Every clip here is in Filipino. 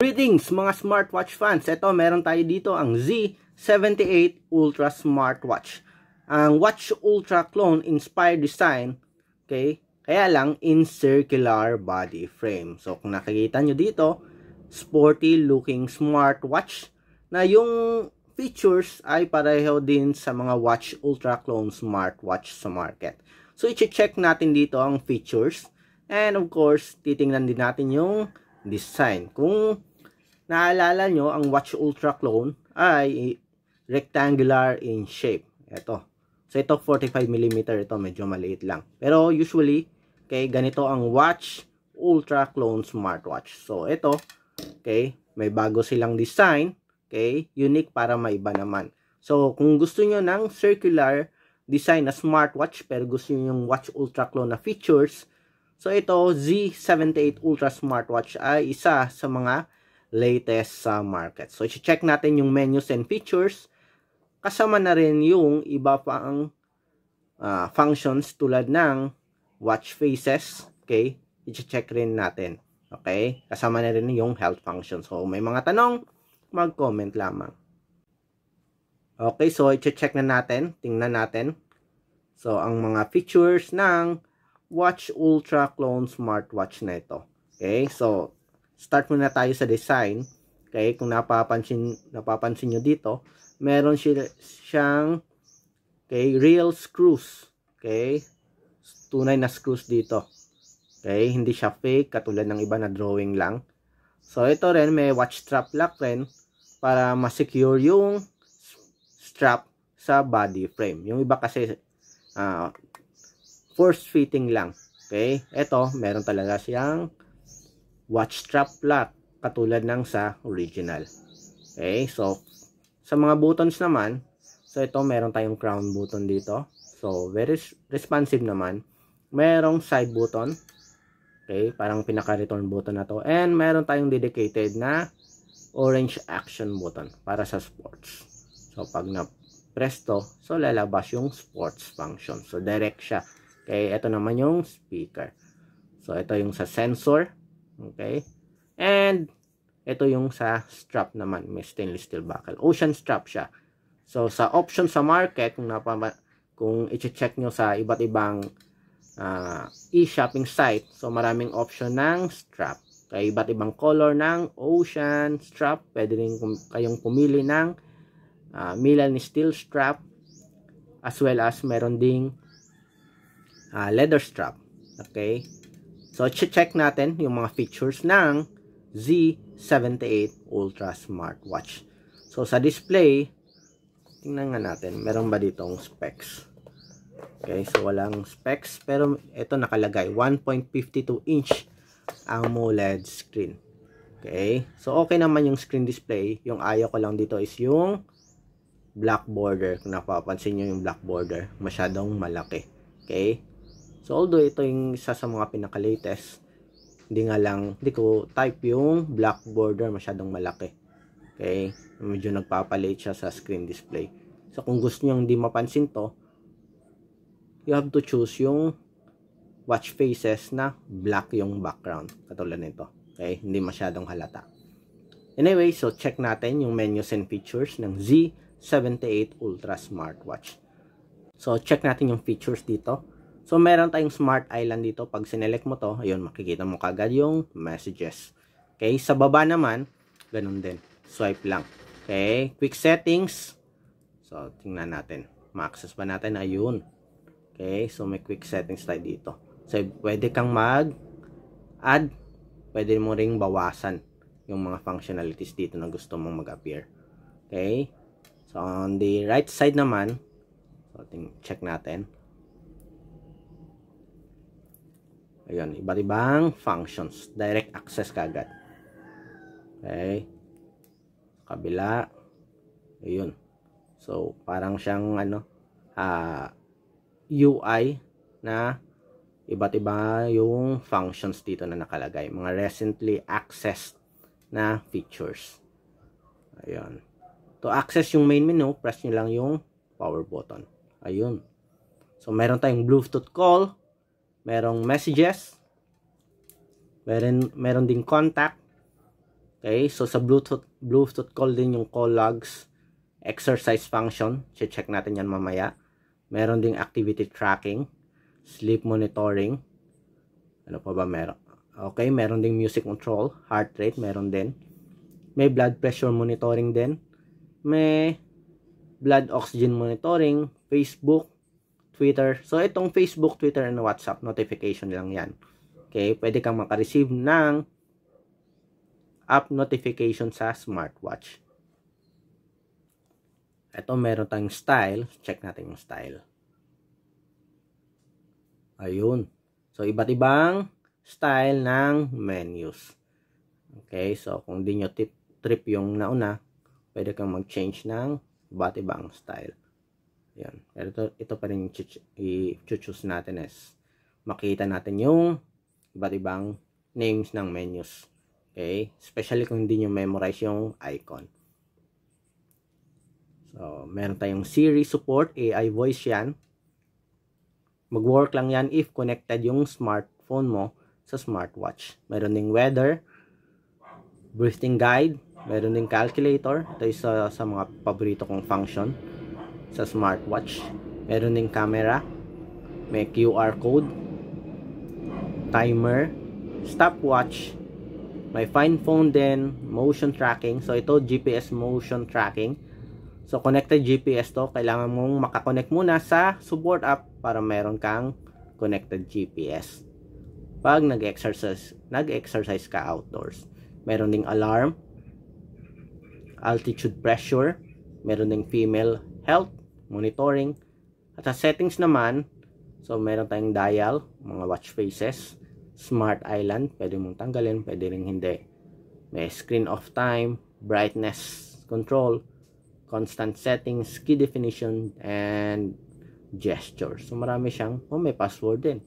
Greetings mga smartwatch fans! Ito meron tayo dito ang Z78 Ultra Smartwatch. Ang Watch Ultra Clone Inspired Design, okay? Kaya lang in circular body frame. So kung nakikita nyo dito, sporty looking smartwatch na yung features ay pareho din sa mga Watch Ultra Clone smartwatch sa market. So i-check natin dito ang features and of course titingnan din natin yung design. Kung naalala nyo, ang Watch Ultra clone ay rectangular in shape. Ito. So, ito 45mm ito. Medyo maliit lang. Pero, usually, okay, ganito ang Watch Ultra clone smartwatch. So, ito, okay, may bago silang design. Okay, unique para maiba naman. So, kung gusto nyo ng circular design na smartwatch, pero gusto nyo yung Watch Ultra clone na features, so ito, Z78 Ultra smartwatch ay isa sa mga latest sa market. So, check natin yung menus and features. Kasama na rin yung iba pang uh, functions tulad ng watch faces. Okay? I-check rin natin. Okay? Kasama na rin yung health function. So, may mga tanong, mag-comment lamang. Okay, so i-check na natin. Tingnan natin. So, ang mga features ng Watch Ultra Clone Smartwatch na ito. Okay, so start muna tayo sa design. Okay, kung napapansin, napapansin niyo dito, meron siyang okay, real screws. Okay, tunay na screws dito. Okay, hindi siya fake katulad ng iba na drawing lang. So, ito rin may watch strap lock rin para ma-secure yung strap sa body frame. Yung iba kasi uh, force fitting lang. Okay, ito meron talaga siyang watch strap lock katulad ng sa original. Okay, so sa mga buttons naman, so ito meron tayong crown button dito. So very responsive naman. Merong side button. Okay, parang pinaka-return button na to. And meron tayong dedicated na orange action button para sa sports. So pag na-press to, so lalabas yung sports function. So direct siya. Okay, ito naman yung speaker. So ito yung sa sensor. Okay? And, ito yung sa strap naman. May stainless steel buckle. Ocean strap siya. So, sa option sa market, kung, kung i-check nyo sa iba't ibang uh, e-shopping site, so maraming option ng strap. Kaya iba't ibang color ng ocean strap. Pwede rin kayong pumili ng uh, Milan steel strap as well as meron ding uh, leather strap. Okay? So, check natin yung mga features ng Z78 Ultra Smartwatch. So, sa display, tingnan nga natin, meron ba ditong specs? Okay, so walang specs, pero ito nakalagay, 1.52 inch AMOLED screen. Okay, so okay naman yung screen display. Yung ayaw ko lang dito is yung black border. Kung napapansin nyo yung black border, masyadong malaki. Okay, So although ito yung isa sa mga pinaka-latest, hindi nga lang, hindi ko type yung black border masyadong malaki. Okay, medyo nagpapalate siya sa screen display. So kung gusto niyo hindi mapansin to, you have to choose yung watch faces na black yung background. Katulad nito. Okay, hindi masyadong halata. Anyway, so check natin yung menus and features ng Z78 Ultra Smartwatch. So check natin yung features dito. So, meron tayong smart island dito. Pag sinelect mo to, ayun, makikita mo kagad yung messages. Okay, sa baba naman, ganun din. Swipe lang. Okay, quick settings. So, tingnan natin. Ma-access ba natin? Ayun. Okay, so may quick settings tayo dito. So, pwede kang mag-add. Pwede mo ring bawasan yung mga functionalities dito na gusto mong mag-appear. Okay, so on the right side naman, so, ting check natin. Ayan, iba't ibang functions. Direct access kagad. Okay. Kabila. Ayun. So, parang siyang ano, uh, ah, UI na iba't iba yung functions dito na nakalagay. Mga recently accessed na features. Ayun. To access yung main menu, press nyo lang yung power button. Ayun. So, meron tayong Bluetooth call merong messages, meron, meron ding contact, Okay, so sa Bluetooth, Bluetooth call din yung call logs, exercise function, che check natin yan mamaya. Meron ding activity tracking, sleep monitoring, ano pa ba meron? Okay, meron ding music control, heart rate, meron din. May blood pressure monitoring din. May blood oxygen monitoring, Facebook, Twitter. So, itong Facebook, Twitter, and WhatsApp notification lang yan. Okay, pwede kang makareceive ng app notification sa smartwatch. Ito, meron tayong style. Check natin yung style. Ayun. So, iba't ibang style ng menus. Okay, so kung di nyo tip, trip yung nauna, pwede kang mag-change ng iba't ibang style. Yan. Ito, ito pa rin i-choose natin is makita natin yung iba't ibang names ng menus. Okay? Especially kung hindi nyo memorize yung icon. So, meron tayong Siri support, AI voice yan. Mag-work lang yan if connected yung smartphone mo sa smartwatch. Meron ding weather, breathing guide, meron ding calculator. Ito isa sa mga paborito kong function sa smartwatch. Meron ding camera, may QR code, timer, stopwatch, may fine phone din, motion tracking. So ito GPS motion tracking. So connected GPS to, kailangan mong makakonect muna sa support app para meron kang connected GPS. Pag nag-exercise, nag-exercise ka outdoors. Meron ding alarm, altitude pressure, meron ding female health, monitoring. At sa settings naman, so meron tayong dial, mga watch faces, smart island, pwede mong tanggalin, pwede rin hindi. May screen off time, brightness control, constant settings, key definition, and gesture. So marami siyang, oh may password din.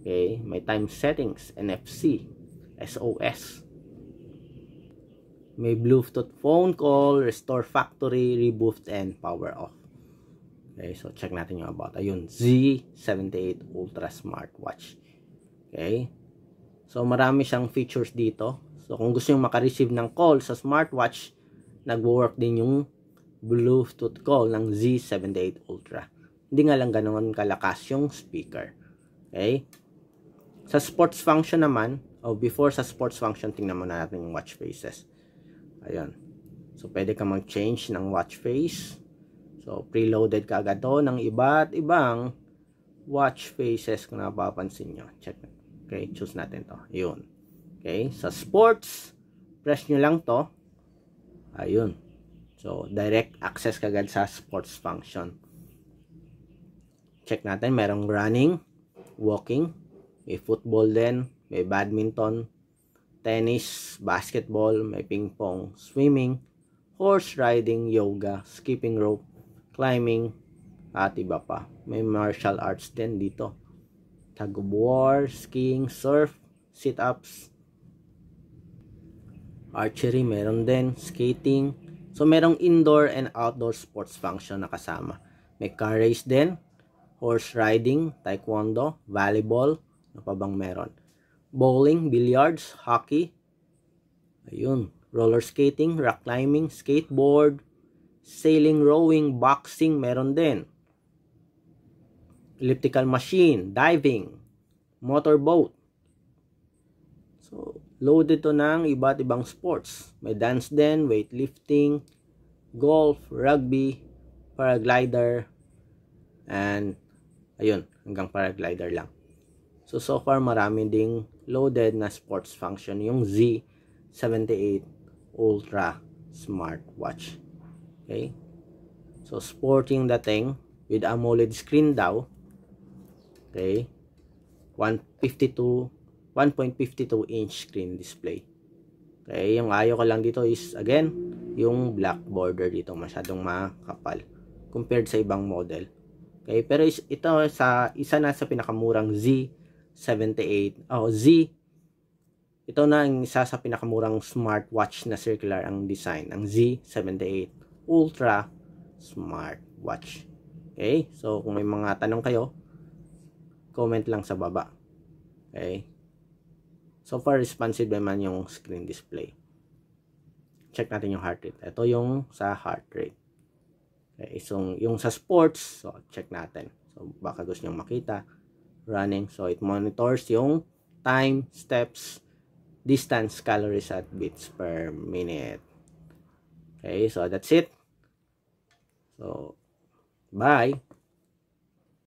Okay, may time settings, NFC, SOS. May Bluetooth phone call, restore factory, reboot, and power off. Okay, so check natin yung about. Ayun, Z78 Ultra Smartwatch. Okay? So marami siyang features dito. So kung gusto yung makareceive ng call sa smartwatch, nagwo-work din yung Bluetooth call ng Z78 Ultra. Hindi nga lang ganoon kalakas yung speaker. Okay? Sa sports function naman, o oh, before sa sports function, tingnan muna natin yung watch faces. Ayun. So pwede ka mag-change ng watch face. So, preloaded ka agad to ng iba't ibang watch faces kung napapansin nyo. Check. Okay, choose natin to. Yun. Okay, sa sports, press nyo lang to. Ayun. So, direct access ka agad sa sports function. Check natin, merong running, walking, may football din, may badminton, tennis, basketball, may ping pong, swimming, horse riding, yoga, skipping rope, climbing, at iba pa. May martial arts din dito. Tug of war, skiing, surf, sit-ups, archery meron din, skating. So merong indoor and outdoor sports function na kasama. May car race din, horse riding, taekwondo, volleyball, ano pa bang meron? Bowling, billiards, hockey, ayun, roller skating, rock climbing, skateboard, sailing, rowing, boxing, meron din. Elliptical machine, diving, motorboat. So, loaded to ng iba't ibang sports. May dance din, weightlifting, golf, rugby, paraglider, and ayun, hanggang paraglider lang. So, so far marami ding loaded na sports function yung Z78 Ultra smartwatch. Okay? So, sporting dating with AMOLED screen daw. Okay? 152 1.52 inch screen display. Okay, yung ayaw ko lang dito is again, yung black border dito masyadong makapal compared sa ibang model. Okay, pero is, ito sa isa na sa pinakamurang Z78 oh, Z ito na ang isa sa pinakamurang smartwatch na circular ang design, ang Z78 ultra Smart Watch. Okay? So, kung may mga tanong kayo, comment lang sa baba. Okay? So far, responsive naman yung screen display. Check natin yung heart rate. Ito yung sa heart rate. Okay, so yung sa sports, so check natin. So baka gusto nyo makita. Running, so it monitors yung time, steps, distance, calories at beats per minute. Okay, so that's it. So, bye.